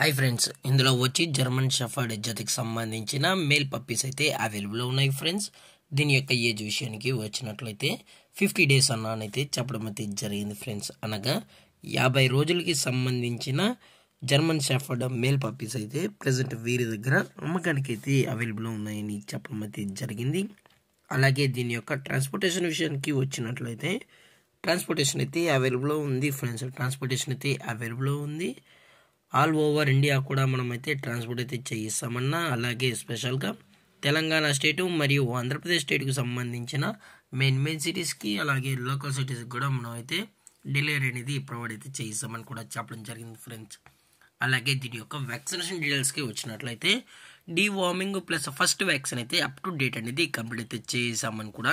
hi friends ఇందులో వచ్చి German Shepherd జతకి సంబంధించిన మేల్ పప్పీస్ అయితే అవైలబుల్లో ఉన్నాయి ఫ్రెండ్స్ దీని యొక్క ఏజ్ విషయానికి వచ్చినట్లయితే ఫిఫ్టీ డేస్ అన్నానైతే చెప్పడం అయితే జరిగింది ఫ్రెండ్స్ అనగా యాభై రోజులకి సంబంధించిన జర్మన్ షఫర్డ్ మేల్ పప్పీస్ అయితే ప్రజెంట్ వీరి దగ్గర అమ్మకానికి అయితే అవైలబుల్ ఉన్నాయని చెప్పడం అయితే జరిగింది అలాగే దీని యొక్క ట్రాన్స్పోర్టేషన్ విషయానికి వచ్చినట్లయితే ట్రాన్స్పోర్టేషన్ అయితే అవైలబుల్లో ఉంది ఫ్రెండ్స్ ట్రాన్స్పోర్టేషన్ అయితే అవైలబుల్లో ఉంది ఆల్ ఓవర్ ఇండియా కూడా మనమైతే ట్రాన్స్పోర్ట్ అయితే చేయిస్తామన్నా అలాగే స్పెషల్గా తెలంగాణ స్టేటు మరియు ఆంధ్రప్రదేశ్ స్టేట్కు సంబంధించిన మెయిన్ మెయిన్ సిటీస్కి అలాగే లోకల్ సిటీస్కి కూడా మనం అయితే డెలివరీ అనేది ప్రొవైడ్ అయితే చేయిస్తామని కూడా చెప్పడం జరిగింది ఫ్రెండ్స్ అలాగే దీని యొక్క వ్యాక్సినేషన్ డీటెయిల్స్కి వచ్చినట్లయితే వార్మింగ్ ప్లస్ ఫస్ట్ వ్యాక్సిన్ అయితే అప్ టు డేట్ అనేది కంప్లీట్ అయితే చేసామని కూడా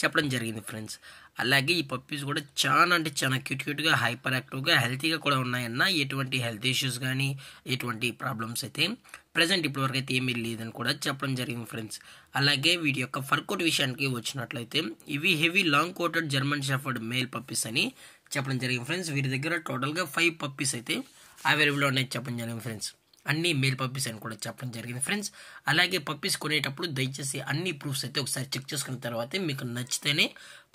చెప్పడం జరిగింది ఫ్రెండ్స్ అలాగే ఈ పప్పీస్ కూడా చాలా అంటే చాలా క్యూట్ క్యూట్గా హైపర్ యాక్టివ్గా హెల్తీగా కూడా ఉన్నాయన్న ఎటువంటి హెల్త్ ఇష్యూస్ కానీ ఎటువంటి ప్రాబ్లమ్స్ అయితే ప్రజెంట్ ఇప్పటివరకు అయితే ఏమీ లేదని కూడా చెప్పడం జరిగింది ఫ్రెండ్స్ అలాగే వీటి యొక్క ఫర్కోట్ విషయానికి వచ్చినట్లయితే ఇవి heavy long coated German shepherd male puppies అని చెప్పడం జరిగింది ఫ్రెండ్స్ వీరి దగ్గర టోటల్గా ఫైవ్ పప్పీస్ అయితే అవైలబుల్ ఉన్నాయి చెప్పడం జరిగింది ఫ్రెండ్స్ అన్ని మెయిల్ పప్పీస్ అని కూడా చెప్పడం జరిగింది ఫ్రెండ్స్ అలాగే పప్పీస్ కొనేటప్పుడు దయచేసి అన్ని ప్రూఫ్స్ అయితే ఒకసారి చెక్ చేసుకున్న తర్వాతే మీకు నచ్చితేనే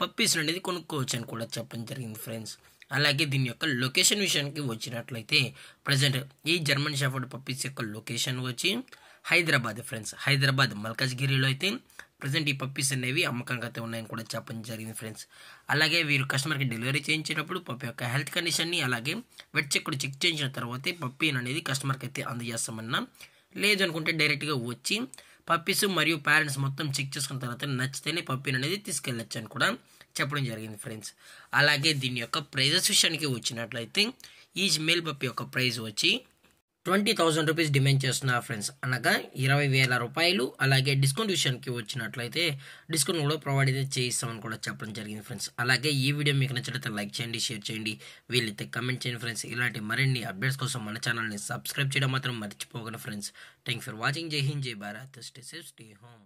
పప్పీస్ అనేది కొనుక్కోవచ్చు అని కూడా చెప్పడం జరిగింది ఫ్రెండ్స్ అలాగే దీని యొక్క లొకేషన్ విషయానికి వచ్చినట్లయితే ప్రజెంట్ ఈ జర్మన్ షాఫర్డ్ పప్పీస్ యొక్క లొకేషన్ వచ్చి హైదరాబాద్ ఫ్రెండ్స్ హైదరాబాద్ మల్కాజ్గిరిలో అయితే ప్రజెంట్ ఈ పప్పీస్ అనేవి అమ్మకంగా అయితే ఉన్నాయని కూడా చెప్పడం జరిగింది ఫ్రెండ్స్ అలాగే వీరు కస్టమర్కి డెలివరీ చేయించేటప్పుడు పప్పి యొక్క హెల్త్ కండిషన్ని అలాగే వెట్ చెక్ కూడా చెక్ చేయించిన తర్వాతే పప్పీని అనేది కస్టమర్కి అయితే అందజేస్తామన్నా లేదు అనుకుంటే డైరెక్ట్గా వచ్చి పప్పీస్ మరియు పేరెంట్స్ మొత్తం చెక్ చేసుకున్న తర్వాత నచ్చితేనే పప్పీని అనేది తీసుకెళ్ళచ్చు అని కూడా చెప్పడం జరిగింది ఫ్రెండ్స్ అలాగే దీని యొక్క ప్రైజెస్ విషయానికి వచ్చినట్లయితే ఈజ్ మేల్ పప్పీ యొక్క ప్రైజ్ వచ్చి ట్వంటీ థౌజండ్ రూపీస్ డిమాండ్ చేస్తున్నా ఫ్రెండ్స్ అనగా ఇరవై వేల రూపాయలు అలాగే డిస్కౌంట్ విషయానికి వచ్చినట్లయితే డిస్కౌంట్ కూడా ప్రొవైడ్ అయితే చేయిస్తామని కూడా చెప్పడం జరిగింది ఫ్రెండ్స్ అలాగే ఈ వీడియో మీకు నచ్చినట్లయితే లైక్ చేయండి షేర్ చేయండి వీళ్ళైతే కమెంట్ చేయండి ఫ్రెండ్స్ ఇలాంటి మరిన్ని అప్డేట్స్ కోసం మన ఛానల్ని సబ్స్క్రైబ్ చేయడం మాత్రం మర్చిపోకండి friends thank for watching Jai Hind Jai Bharat stay safe stay home